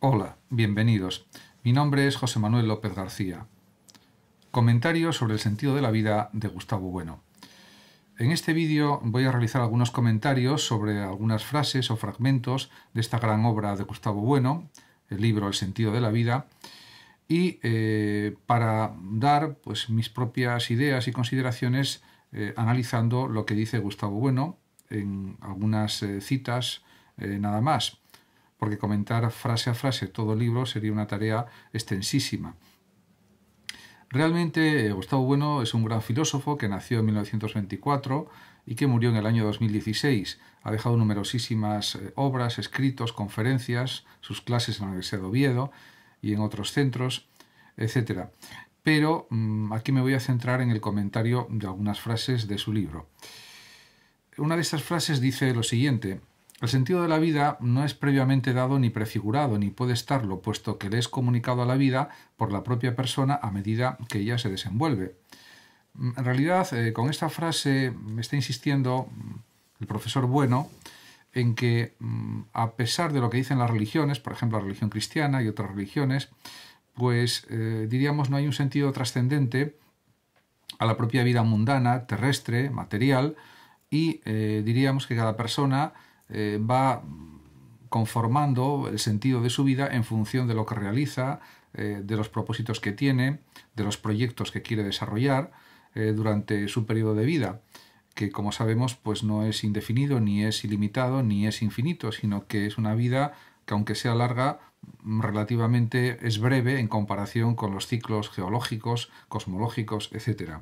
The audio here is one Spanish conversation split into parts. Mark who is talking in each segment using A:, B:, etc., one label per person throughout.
A: Hola, bienvenidos. Mi nombre es José Manuel López García. Comentarios sobre el sentido de la vida de Gustavo Bueno. En este vídeo voy a realizar algunos comentarios sobre algunas frases o fragmentos de esta gran obra de Gustavo Bueno, el libro El sentido de la vida, y eh, para dar pues, mis propias ideas y consideraciones eh, analizando lo que dice Gustavo Bueno en algunas eh, citas nada más porque comentar frase a frase todo el libro sería una tarea extensísima. Realmente eh, Gustavo Bueno es un gran filósofo que nació en 1924 y que murió en el año 2016. Ha dejado numerosísimas eh, obras, escritos, conferencias, sus clases en la Universidad de Oviedo y en otros centros, etc. Pero mm, aquí me voy a centrar en el comentario de algunas frases de su libro. Una de estas frases dice lo siguiente, el sentido de la vida no es previamente dado ni prefigurado, ni puede estarlo, puesto que le es comunicado a la vida por la propia persona a medida que ella se desenvuelve. Mm, en realidad, eh, con esta frase me está insistiendo mm, el profesor Bueno en que, mm, a pesar de lo que dicen las religiones, por ejemplo la religión cristiana y otras religiones, pues eh, diríamos no hay un sentido trascendente a la propia vida mundana, terrestre, material, y eh, diríamos que cada persona eh, va conformando el sentido de su vida en función de lo que realiza, eh, de los propósitos que tiene, de los proyectos que quiere desarrollar eh, durante su periodo de vida, que como sabemos pues no es indefinido, ni es ilimitado, ni es infinito, sino que es una vida que aunque sea larga, mm, relativamente es breve en comparación con los ciclos geológicos, cosmológicos, etc.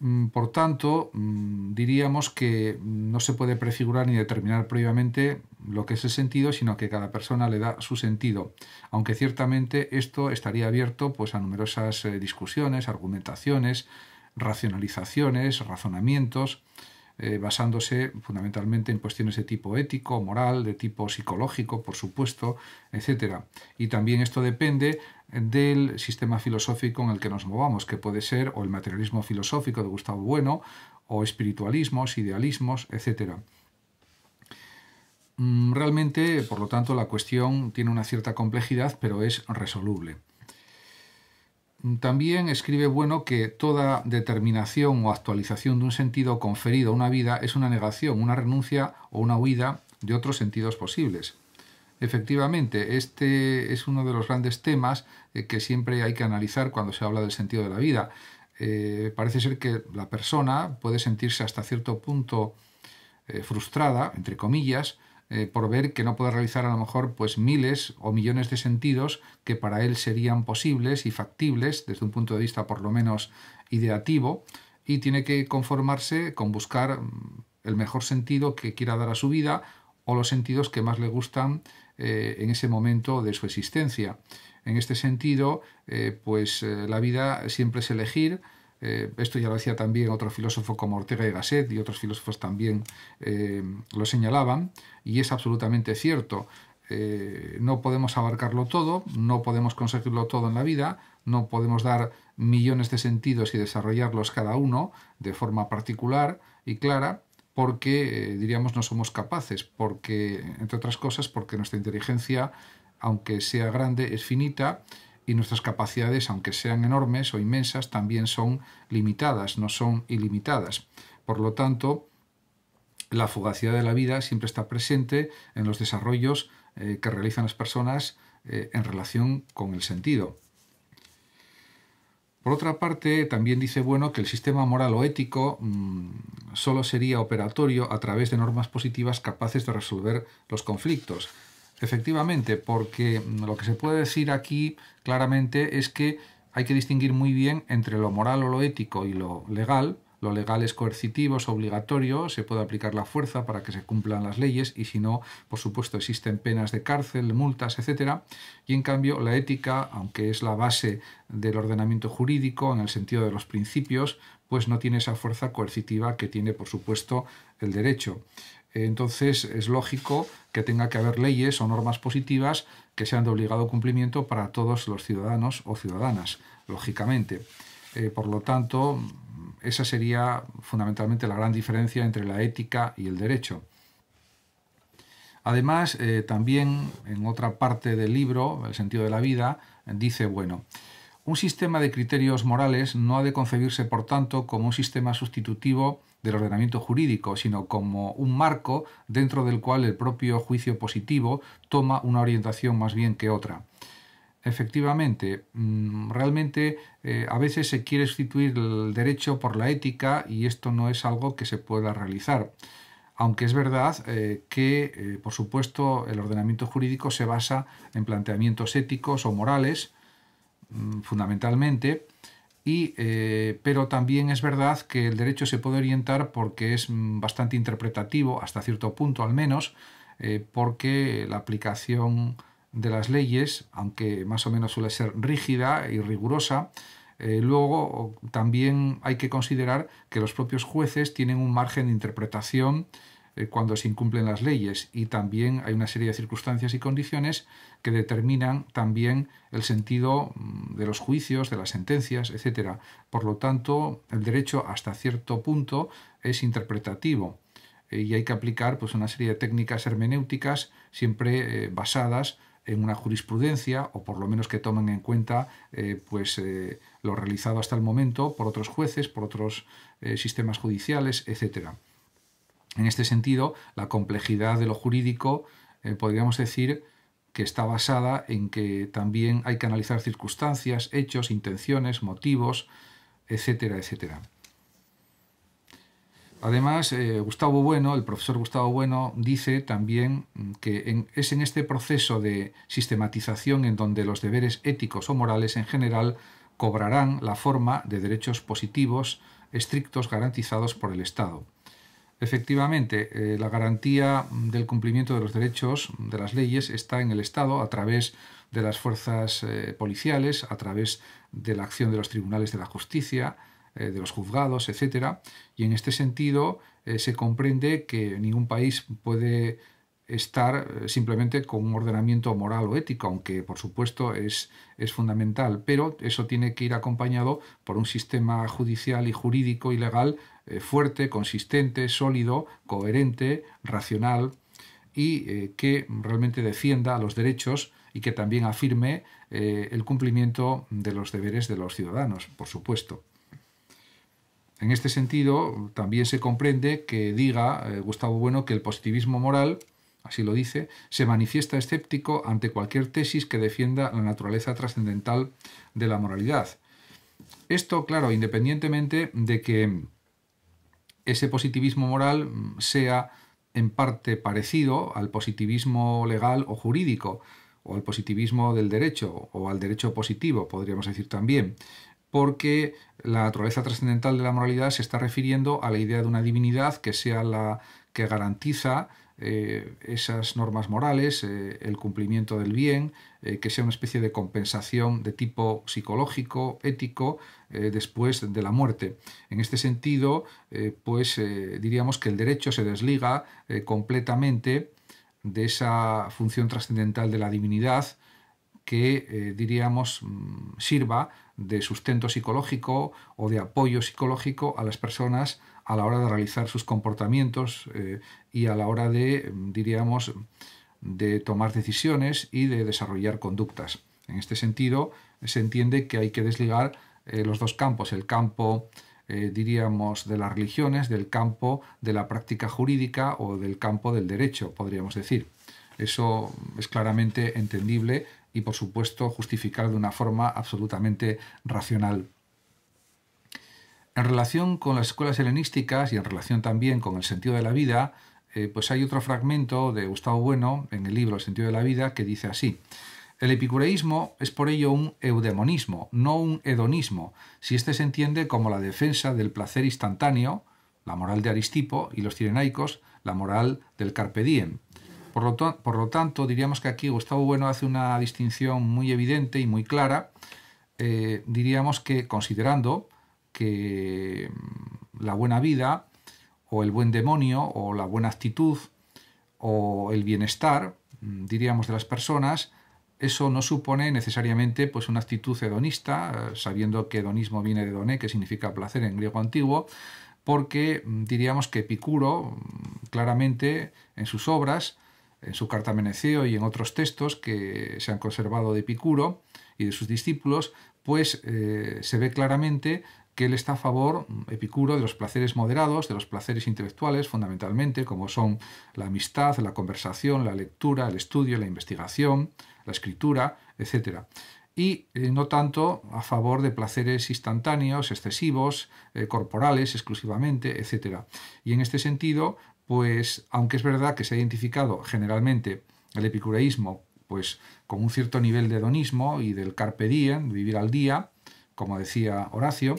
A: Mm, por tanto, mm, diríamos que no se puede prefigurar ni determinar previamente lo que es el sentido, sino que cada persona le da su sentido, aunque ciertamente esto estaría abierto pues, a numerosas eh, discusiones, argumentaciones, racionalizaciones, razonamientos, eh, basándose fundamentalmente en cuestiones de tipo ético, moral, de tipo psicológico, por supuesto, etc. Y también esto depende del sistema filosófico en el que nos movamos, que puede ser o el materialismo filosófico de Gustavo Bueno, o espiritualismos, idealismos, etc. Mm, realmente, por lo tanto, la cuestión tiene una cierta complejidad, pero es resoluble. También escribe Bueno que toda determinación o actualización de un sentido conferido a una vida es una negación, una renuncia o una huida de otros sentidos posibles. Efectivamente, este es uno de los grandes temas eh, que siempre hay que analizar cuando se habla del sentido de la vida. Eh, parece ser que la persona puede sentirse hasta cierto punto eh, frustrada, entre comillas, eh, por ver que no puede realizar a lo mejor pues miles o millones de sentidos que para él serían posibles y factibles desde un punto de vista por lo menos ideativo y tiene que conformarse con buscar mm, el mejor sentido que quiera dar a su vida o los sentidos que más le gustan eh, en ese momento de su existencia. En este sentido, eh, pues la vida siempre es elegir, eh, esto ya lo decía también otro filósofo como Ortega y Gasset y otros filósofos también eh, lo señalaban, y es absolutamente cierto. Eh, no podemos abarcarlo todo, no podemos conseguirlo todo en la vida, no podemos dar millones de sentidos y desarrollarlos cada uno de forma particular y clara, porque diríamos no somos capaces, porque, entre otras cosas, porque nuestra inteligencia, aunque sea grande, es finita y nuestras capacidades, aunque sean enormes o inmensas, también son limitadas, no son ilimitadas. Por lo tanto, la fugacidad de la vida siempre está presente en los desarrollos eh, que realizan las personas eh, en relación con el sentido. Por otra parte, también dice bueno que el sistema moral o ético mm, solo sería operatorio a través de normas positivas capaces de resolver los conflictos. Efectivamente, porque lo que se puede decir aquí claramente es que hay que distinguir muy bien entre lo moral o lo ético y lo legal. Lo legal es coercitivo, es obligatorio, se puede aplicar la fuerza para que se cumplan las leyes y si no, por supuesto, existen penas de cárcel, multas, etc. Y en cambio, la ética, aunque es la base del ordenamiento jurídico en el sentido de los principios, pues no tiene esa fuerza coercitiva que tiene, por supuesto, el derecho entonces es lógico que tenga que haber leyes o normas positivas que sean de obligado cumplimiento para todos los ciudadanos o ciudadanas, lógicamente. Eh, por lo tanto, esa sería fundamentalmente la gran diferencia entre la ética y el derecho. Además, eh, también en otra parte del libro, El sentido de la vida, dice, bueno, un sistema de criterios morales no ha de concebirse, por tanto, como un sistema sustitutivo del ordenamiento jurídico, sino como un marco dentro del cual el propio juicio positivo toma una orientación más bien que otra. Efectivamente, mm, realmente eh, a veces se quiere sustituir el derecho por la ética y esto no es algo que se pueda realizar. Aunque es verdad eh, que, eh, por supuesto, el ordenamiento jurídico se basa en planteamientos éticos o morales Mm, fundamentalmente, y, eh, pero también es verdad que el derecho se puede orientar porque es mm, bastante interpretativo, hasta cierto punto al menos, eh, porque la aplicación de las leyes, aunque más o menos suele ser rígida y rigurosa, eh, luego también hay que considerar que los propios jueces tienen un margen de interpretación eh, cuando se incumplen las leyes y también hay una serie de circunstancias y condiciones que determinan también el sentido mm, de los juicios, de las sentencias, etc. Por lo tanto, el derecho hasta cierto punto es interpretativo eh, y hay que aplicar pues, una serie de técnicas hermenéuticas siempre eh, basadas en una jurisprudencia o por lo menos que tomen en cuenta pues lo realizado hasta el momento por otros jueces, por otros sistemas judiciales, etcétera. En este sentido, la complejidad de lo jurídico eh, podríamos decir que está basada en que también hay que analizar circunstancias, hechos, intenciones, motivos, etcétera, etcétera. Además, eh, Gustavo Bueno, el profesor Gustavo Bueno, dice también que es en este proceso de sistematización en donde los deberes éticos o morales en general cobrarán la forma de derechos positivos estrictos garantizados por el Estado. Efectivamente, eh, la garantía del cumplimiento de los derechos de las leyes está en el Estado a través de las fuerzas eh, policiales, a través de la acción de los tribunales de la justicia, eh, de los juzgados, etc. Y en este sentido se comprende que ningún país puede estar eh, simplemente con un ordenamiento moral o ético, aunque por supuesto es, fundamental, pero eso tiene que ir acompañado por un sistema judicial y jurídico y legal eh, fuerte, consistente, sólido, coherente, racional y eh, que realmente defienda los derechos y que también afirme el cumplimiento de los deberes de los ciudadanos, por supuesto. En este sentido, también se comprende que diga Gustavo Bueno que el positivismo moral así lo dice, se manifiesta escéptico ante cualquier tesis que defienda la naturaleza trascendental de la moralidad. Esto, claro, independientemente de que ese positivismo moral sea en parte parecido al positivismo legal o jurídico, o al positivismo del derecho, o al derecho positivo, podríamos decir también, porque la naturaleza trascendental de la moralidad se está refiriendo a la idea de una divinidad que sea la que garantiza eh, esas normas morales, eh, el cumplimiento del bien, eh, que sea una especie de compensación de tipo psicológico, ético, después de la muerte. En este sentido, pues diríamos que el derecho se desliga completamente de esa función trascendental de la divinidad que, diríamos, mm, sirva de sustento psicológico o de apoyo psicológico a las personas a la hora de realizar sus comportamientos eh, y a la hora de, diríamos, de tomar decisiones y de desarrollar conductas. En este sentido, se entiende que hay que desligar eh, los dos campos, el campo, eh, diríamos, de las religiones, del campo de la práctica jurídica o del campo del derecho, podríamos decir. Eso es claramente entendible y, por supuesto, justificar de una forma absolutamente racional. En relación con las escuelas helenísticas y en relación también con el sentido de la vida, eh, pues hay otro fragmento de Gustavo Bueno en el libro El sentido de la vida que dice así. El epicureísmo es por ello un eudemonismo, no un hedonismo, si éste se entiende como la defensa del placer instantáneo, la moral de Aristipo y los cirenaicos, la moral del carpe Por lo, tanto, diríamos que aquí Gustavo Bueno hace una distinción muy evidente y muy clara, eh, diríamos que considerando que mm, la buena vida o el buen demonio o la buena actitud o el bienestar, mm, diríamos, de las personas, eso no supone necesariamente pues, una actitud hedonista, eh, sabiendo que hedonismo viene de doné, que significa placer en griego antiguo, porque mm, diríamos que Epicuro claramente en sus obras, en su carta Meneceo y en otros textos que se han conservado de Epicuro y de sus discípulos, pues eh, se ve claramente que él está a favor, mm, Epicuro, de los placeres moderados, de los placeres intelectuales fundamentalmente, como son la amistad, la conversación, la lectura, el estudio, la investigación, la escritura, etc. Y eh, no tanto a favor de placeres instantáneos, excesivos, eh, corporales exclusivamente, etc. Y en este sentido, pues aunque es verdad que se ha identificado generalmente el epicureísmo pues con un cierto nivel de hedonismo y del carpe diem, vivir al día, como decía Horacio,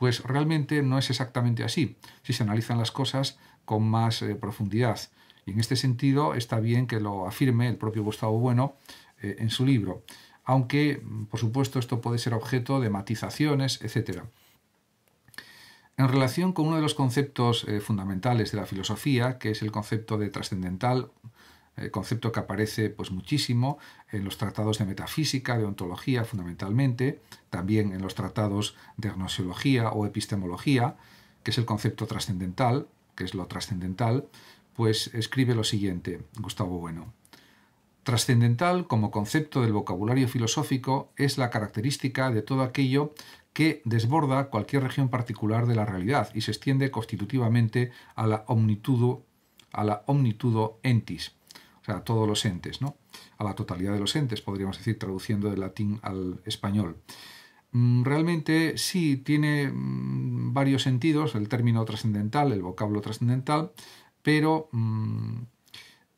A: pues realmente no es exactamente así, si se analizan las cosas con más eh, profundidad. Y en este sentido está bien que lo afirme el propio Gustavo Bueno eh, en su libro, aunque mm, por supuesto esto puede ser objeto de matizaciones, etc. En relación con uno de los conceptos eh, fundamentales de la filosofía, que es el concepto de trascendental eh, concepto que aparece pues, muchísimo en los tratados de metafísica, de ontología fundamentalmente, también en los tratados de gnosiología o epistemología, que es el concepto trascendental, que es lo trascendental, pues escribe lo siguiente, Gustavo Bueno. Trascendental como concepto del vocabulario filosófico es la característica de todo aquello que desborda cualquier región particular de la realidad y se extiende constitutivamente a la omnitudo, a la omnitudo entis, o sea, a todos los entes, ¿no? a la totalidad de los entes, podríamos decir, traduciendo del latín al español. Mm, realmente sí tiene mm, varios sentidos el término trascendental, el vocablo trascendental, pero mm,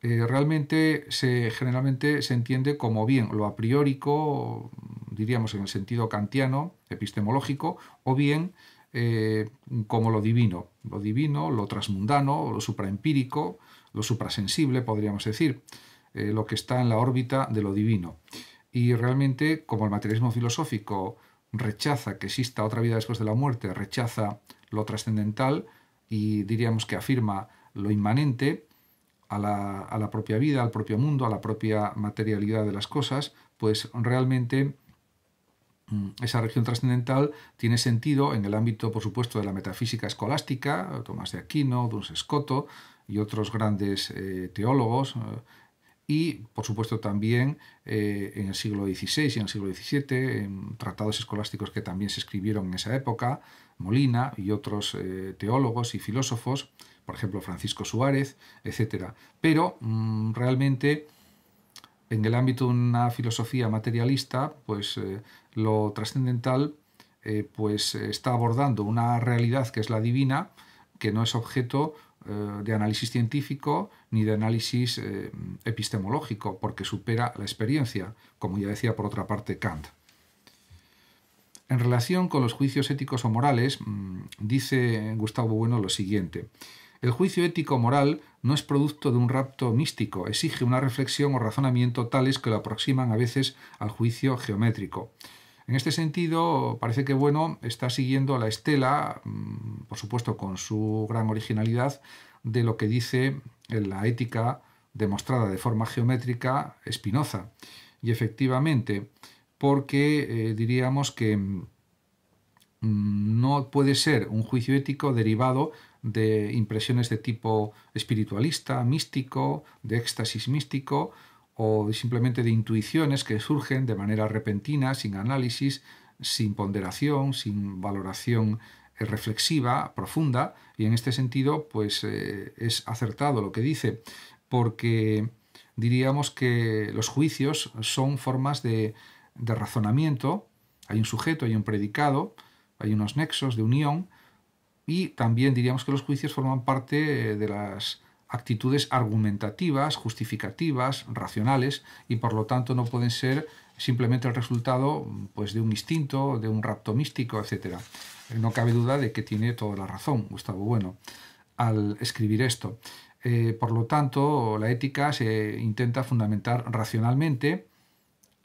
A: eh, realmente se, generalmente se entiende como bien lo a priorico, diríamos en el sentido kantiano, epistemológico, o bien eh, como lo divino, lo divino, lo transmundano, lo supraempírico, lo suprasensible, podríamos decir, eh, lo que está en la órbita de lo divino. Y realmente, como el materialismo filosófico rechaza que exista otra vida después de la muerte, rechaza lo trascendental y diríamos que afirma lo inmanente a la, propia vida, al propio mundo, a la propia materialidad de las cosas, pues realmente mm, esa región trascendental tiene sentido en el ámbito, por supuesto, de la metafísica escolástica, Tomás de Aquino, Duns Escoto, y otros grandes eh, teólogos, eh, y por supuesto también eh, en el siglo XVI y en el siglo XVII, tratados escolásticos que también se escribieron en esa época, Molina y otros teólogos y filósofos, por ejemplo Francisco Suárez, etc. Pero mm, realmente en el ámbito de una filosofía materialista, pues lo trascendental pues está abordando una realidad que es la divina, que no es objeto eh, de análisis científico ni de análisis eh, epistemológico, porque supera la experiencia, como ya decía por otra parte Kant. En relación con los juicios éticos o morales, mm, dice Gustavo Bueno lo siguiente. El juicio ético-moral no es producto de un rapto místico, exige una reflexión o razonamiento tales que lo aproximan a veces al juicio geométrico. En este sentido, parece que Bueno está siguiendo la estela, mm, por supuesto con su gran originalidad, de lo que dice en la ética demostrada de forma geométrica Spinoza. Y efectivamente, porque eh, diríamos que mm, no puede ser un juicio ético derivado de impresiones de tipo espiritualista, místico, de éxtasis místico, o simplemente de intuiciones que surgen de manera repentina, sin análisis, sin ponderación, sin valoración eh, reflexiva, profunda, y en este sentido, pues eh, es acertado lo que dice, porque diríamos que los juicios son formas de razonamiento, hay un sujeto, hay un predicado, hay unos nexos de unión, y también diríamos que los juicios forman parte eh, de las actitudes argumentativas, justificativas, racionales y por lo tanto no pueden ser simplemente el resultado pues, de un instinto, de un rapto místico, etc. Eh, no cabe duda de que tiene toda la razón Gustavo Bueno al escribir esto. Eh, por lo tanto, la ética se intenta fundamentar racionalmente,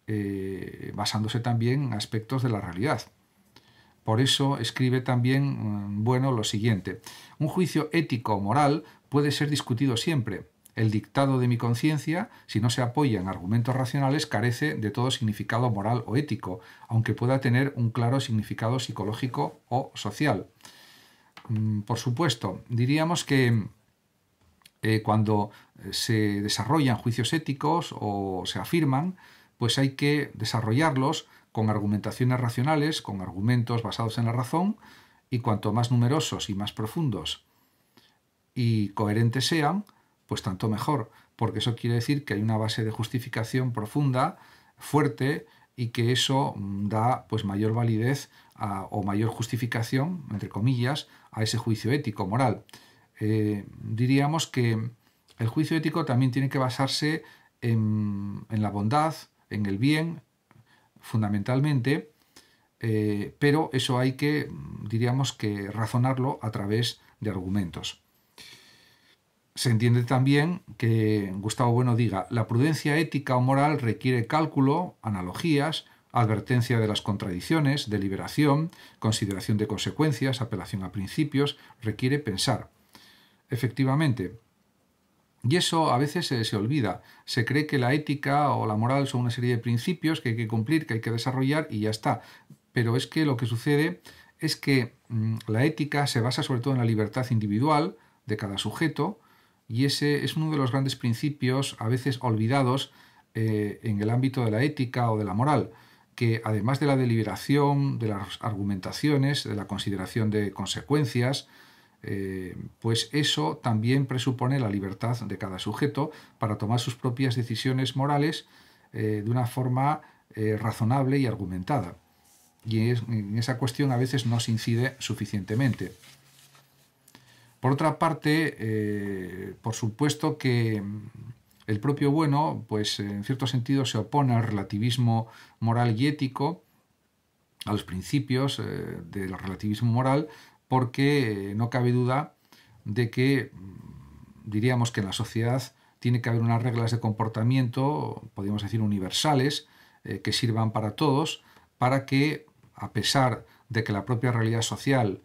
A: eh, basándose también en aspectos de la realidad. Por eso escribe también mm, Bueno lo siguiente. Un juicio ético o moral puede ser discutido siempre. El dictado de mi conciencia, si no se apoya en argumentos racionales, carece de todo significado moral o ético, aunque pueda tener un claro significado psicológico o social. Mm, por supuesto, diríamos que eh, cuando se desarrollan juicios éticos o se afirman, pues hay que desarrollarlos con argumentaciones racionales, con argumentos basados en la razón, y cuanto más numerosos y más profundos y coherentes sean, pues tanto mejor, porque eso quiere decir que hay una base de justificación profunda, fuerte, y que eso da pues mayor validez o mayor justificación, entre comillas, a ese juicio ético, moral. Eh, diríamos que el juicio ético también tiene que basarse en la bondad, en el bien, fundamentalmente, eh, pero eso hay que, diríamos que, razonarlo a través de argumentos. Se entiende también que Gustavo Bueno diga, la prudencia ética o moral requiere cálculo, analogías, advertencia de las contradicciones, deliberación, consideración de consecuencias, apelación a principios, requiere pensar. Efectivamente, y eso a veces se, olvida. Se cree que la ética o la moral son una serie de principios que hay que cumplir, que hay que desarrollar y ya está. Pero es que lo que sucede es que mm, la ética se basa sobre todo en la libertad individual de cada sujeto y ese es uno de los grandes principios a veces olvidados eh, en el ámbito de la ética o de la moral que además de la deliberación, de las argumentaciones, de la consideración de consecuencias, eh, pues eso también presupone la libertad de cada sujeto para tomar sus propias decisiones morales eh, de una forma eh, razonable y argumentada. Y en esa cuestión a veces no se incide suficientemente. Por otra parte, por supuesto que el propio bueno, pues en cierto sentido se opone al relativismo moral y ético, a los principios del relativismo moral, porque no cabe duda de que mm, diríamos que en la sociedad tiene que haber unas reglas de comportamiento, podríamos decir universales, eh, que sirvan para todos, para que, a pesar de que la propia realidad social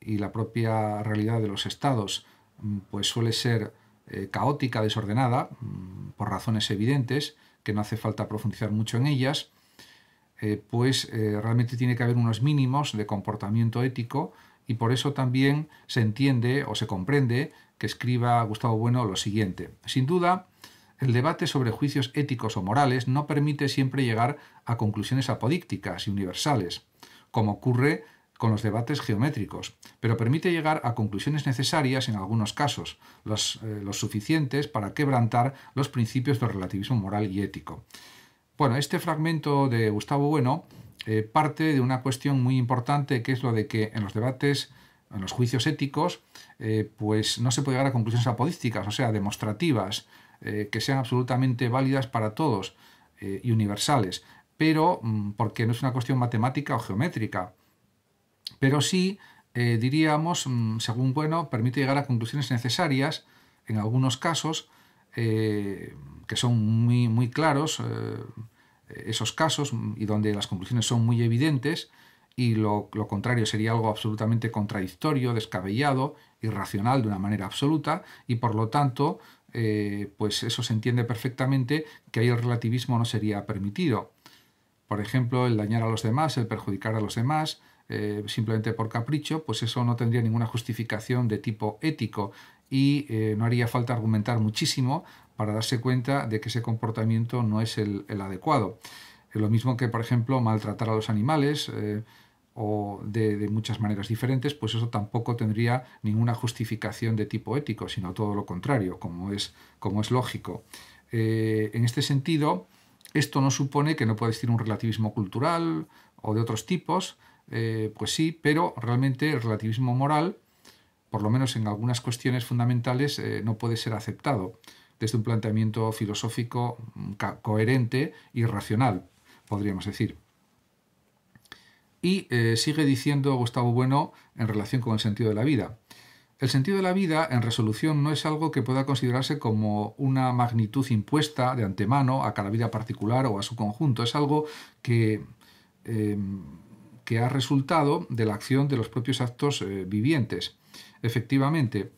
A: y la propia realidad de los estados mm, pues suele ser eh, caótica, desordenada, mm, por razones evidentes, que no hace falta profundizar mucho en ellas, eh, pues realmente tiene que haber unos mínimos de comportamiento ético y por eso también se entiende o se comprende que escriba Gustavo Bueno lo siguiente. Sin duda, el debate sobre juicios éticos o morales no permite siempre llegar a conclusiones apodícticas y universales, como ocurre con los debates geométricos, pero permite llegar a conclusiones necesarias en algunos casos, los, eh, suficientes para quebrantar los principios del relativismo moral y ético. Bueno, este fragmento de Gustavo Bueno eh, parte de una cuestión muy importante que es lo de que en los debates, en los juicios éticos, eh, pues no se puede llegar a conclusiones apodísticas, o sea, demostrativas, eh, que sean absolutamente válidas para todos y universales, pero mm, porque no es una cuestión matemática o geométrica, pero sí, diríamos, mm, según bueno, permite llegar a conclusiones necesarias en algunos casos que son muy, muy claros esos casos y donde las conclusiones son muy evidentes y lo, contrario sería algo absolutamente contradictorio, descabellado, irracional de una manera absoluta y por lo tanto eh, pues eso se entiende perfectamente que ahí el relativismo no sería permitido. Por ejemplo, el dañar a los demás, el perjudicar a los demás, eh, simplemente por capricho, pues eso no tendría ninguna justificación de tipo ético y eh, no haría falta argumentar muchísimo para darse cuenta de que ese comportamiento no es el, adecuado. lo mismo que, por ejemplo, maltratar a los animales eh, o de, muchas maneras diferentes, pues eso tampoco tendría ninguna justificación de tipo ético, sino todo lo contrario, como es, como es lógico. Eh, en este sentido, esto no supone que no pueda existir un relativismo cultural o de otros tipos, pues sí, pero realmente el relativismo moral por lo menos en algunas cuestiones fundamentales, eh, no puede ser aceptado desde un planteamiento filosófico mm, coherente y racional, podríamos decir. Y eh, sigue diciendo Gustavo Bueno en relación con el sentido de la vida. El sentido de la vida, en resolución, no es algo que pueda considerarse como una magnitud impuesta de antemano a cada vida particular o a su conjunto. Es algo que, em, ha resultado de la acción de los propios actos eh, vivientes. Efectivamente,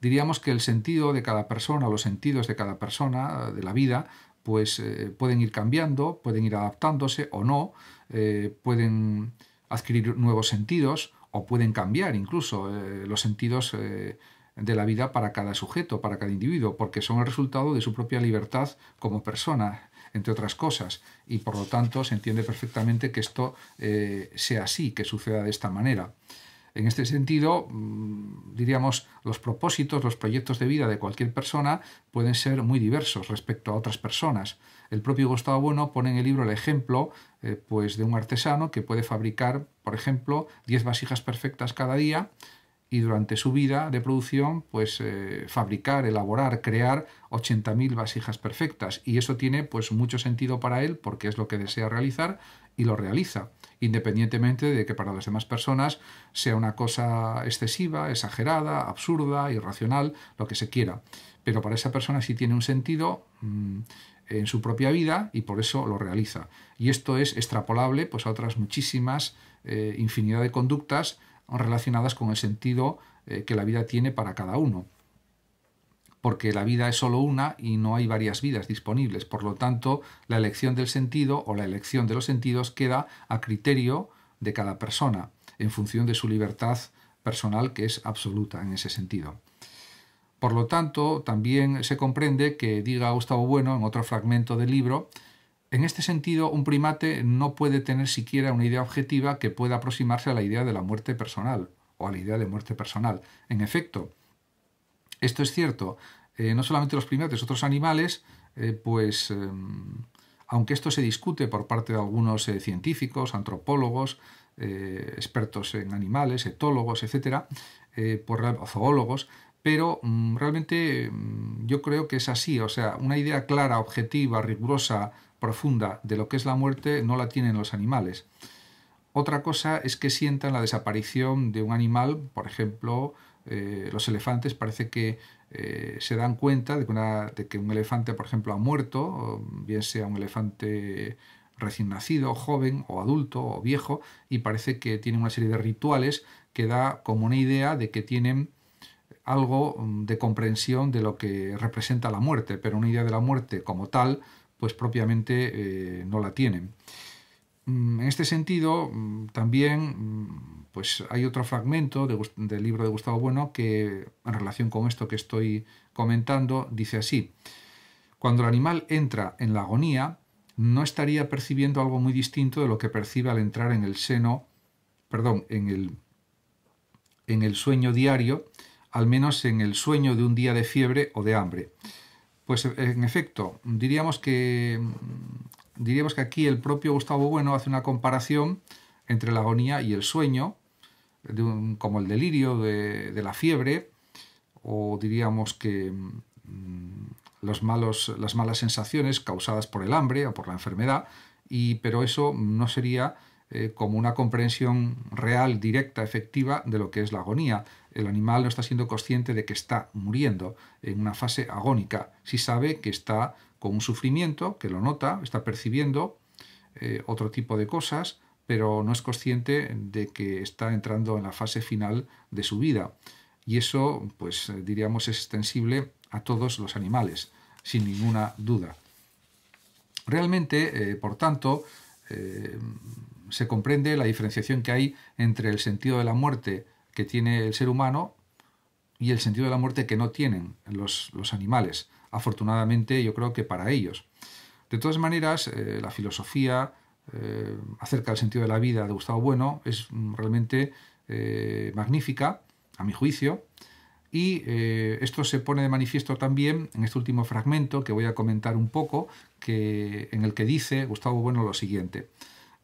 A: diríamos que el sentido de cada persona, los sentidos de cada persona, eh, de la vida, pues eh, pueden ir cambiando, pueden ir adaptándose o no, eh, pueden adquirir nuevos sentidos o pueden cambiar incluso los sentidos de la vida para cada sujeto, para cada individuo, porque son el resultado de su propia libertad como persona, entre otras cosas, y por lo tanto se entiende perfectamente que esto sea así, que suceda de esta manera. En este sentido, mm, diríamos, los propósitos, los proyectos de vida de cualquier persona pueden ser muy diversos respecto a otras personas. El propio Gustavo Bueno pone en el libro el ejemplo eh, pues de un artesano que puede fabricar, por ejemplo, 10 vasijas perfectas cada día y durante su vida de producción pues eh, fabricar, elaborar, crear 80.000 vasijas perfectas y eso tiene pues mucho sentido para él porque es lo que desea realizar y lo realiza independientemente de que para las demás personas sea una cosa excesiva, exagerada, absurda, irracional, lo que se quiera. Pero para esa persona sí tiene un sentido mm, en su propia vida y por eso lo realiza. Y esto es extrapolable pues, a otras muchísimas, eh, infinidad de conductas relacionadas con el sentido eh, que la vida tiene para cada uno porque la vida es solo una y no hay varias vidas disponibles. Por lo tanto, la elección del sentido o la elección de los sentidos queda a criterio de cada persona, en función de su libertad personal, que es absoluta en ese sentido. Por lo tanto, también se comprende que diga Gustavo Bueno en otro fragmento del libro, en este sentido, un primate no puede tener siquiera una idea objetiva que pueda aproximarse a la idea de la muerte personal o a la idea de muerte personal. En efecto, esto es cierto. Eh, no solamente los primates, otros animales, eh, pues eh, aunque esto se discute por parte de algunos científicos, antropólogos, expertos en animales, etólogos, etcétera, por, zoólogos, pero mm, realmente mm, yo creo que es así. O sea, una idea clara, objetiva, rigurosa, profunda de lo que es la muerte no la tienen los animales. Otra cosa es que sientan la desaparición de un animal, por ejemplo, eh, los elefantes parece que eh, se dan cuenta de que, un elefante, por ejemplo, ha muerto, bien sea un elefante recién nacido, joven o adulto o viejo, y parece que tiene una serie de rituales que da como una idea de que tienen algo mm, de comprensión de lo que representa la muerte, pero una idea de la muerte como tal, pues propiamente eh, no la tienen. Mm, en este sentido, mm, también pues hay otro fragmento del libro de Gustavo Bueno que, en relación con esto que estoy comentando, dice así, cuando el animal entra en la agonía, no estaría percibiendo algo muy distinto de lo que percibe al entrar en el seno, perdón, en el, en el sueño diario, al menos en el sueño de un día de fiebre o de hambre. Pues en efecto, diríamos que, diríamos que aquí el propio Gustavo Bueno hace una comparación entre la agonía y el sueño, como el delirio, de, la fiebre, o diríamos que mm, las malas sensaciones causadas por el hambre o por la enfermedad, y, pero eso no sería eh, como una comprensión real, directa, efectiva de lo que es la agonía. El animal no está siendo consciente de que está muriendo en una fase agónica, si sabe que está con un sufrimiento, que lo nota, está percibiendo eh, otro tipo de cosas, pero no es consciente de que está entrando en la fase final de su vida. Y eso, pues eh, diríamos, es extensible a todos los animales, sin ninguna duda. Realmente, eh, por tanto, eh, se comprende la diferenciación que hay entre el sentido de la muerte que tiene el ser humano y el sentido de la muerte que no tienen los, animales. Afortunadamente, yo creo que para ellos. De todas maneras, la filosofía, eh, acerca del sentido de la vida de Gustavo Bueno es mm, realmente eh, magnífica, a mi juicio, y eh, esto se pone de manifiesto también en este último fragmento que voy a comentar un poco, en el que dice Gustavo Bueno lo siguiente.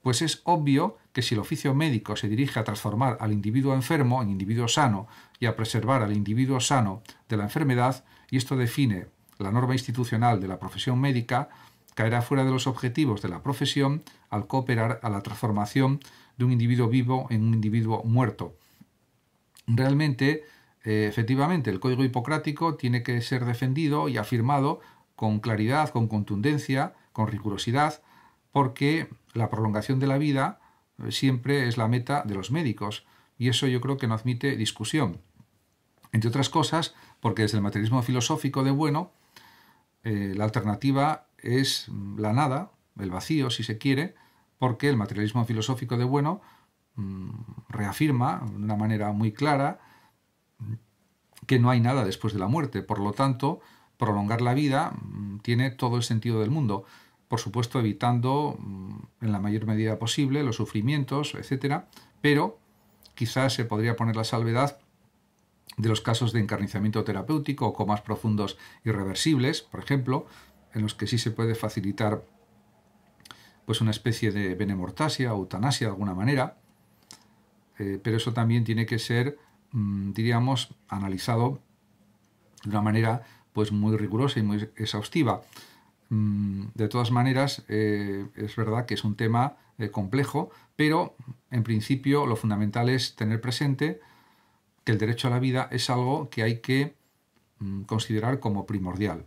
A: Pues es obvio que si el oficio médico se dirige a transformar al individuo enfermo en individuo sano y a preservar al individuo sano de la enfermedad, y esto define la norma institucional de la profesión médica, caerá fuera de los objetivos de la profesión al cooperar a la transformación de un individuo vivo en un individuo muerto. Realmente, eh, efectivamente, el código hipocrático tiene que ser defendido y afirmado con claridad, con contundencia, con rigurosidad, porque la prolongación de la vida eh, siempre es la meta de los médicos, y eso yo creo que no admite discusión. Entre otras cosas, porque desde el materialismo filosófico de bueno, eh, la alternativa es la nada, el vacío, si se quiere, porque el materialismo filosófico de Bueno mm, reafirma de una manera muy clara que no hay nada después de la muerte. Por lo tanto, prolongar la vida mm, tiene todo el sentido del mundo. Por supuesto, evitando mm, en la mayor medida posible los sufrimientos, etc. Pero quizás se podría poner la salvedad de los casos de encarnizamiento terapéutico o comas profundos irreversibles, por ejemplo, en los que sí se puede facilitar pues una especie de benemortasia o eutanasia de alguna manera, eh, pero eso también tiene que ser, mm, diríamos, analizado de una manera pues muy rigurosa y muy exhaustiva. Mm, de todas maneras, eh, es verdad que es un tema eh, complejo, pero en principio lo fundamental es tener presente que el derecho a la vida es algo que hay que mm, considerar como primordial.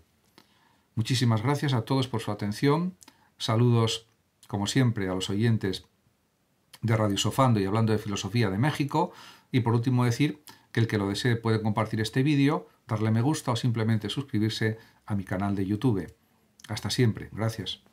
A: Muchísimas gracias a todos por su atención. Saludos, como siempre, a los oyentes de Radio Sofando y hablando de filosofía de México. Y por último decir que el que lo desee puede compartir este vídeo, darle me gusta o simplemente suscribirse a mi canal de YouTube. Hasta siempre. Gracias.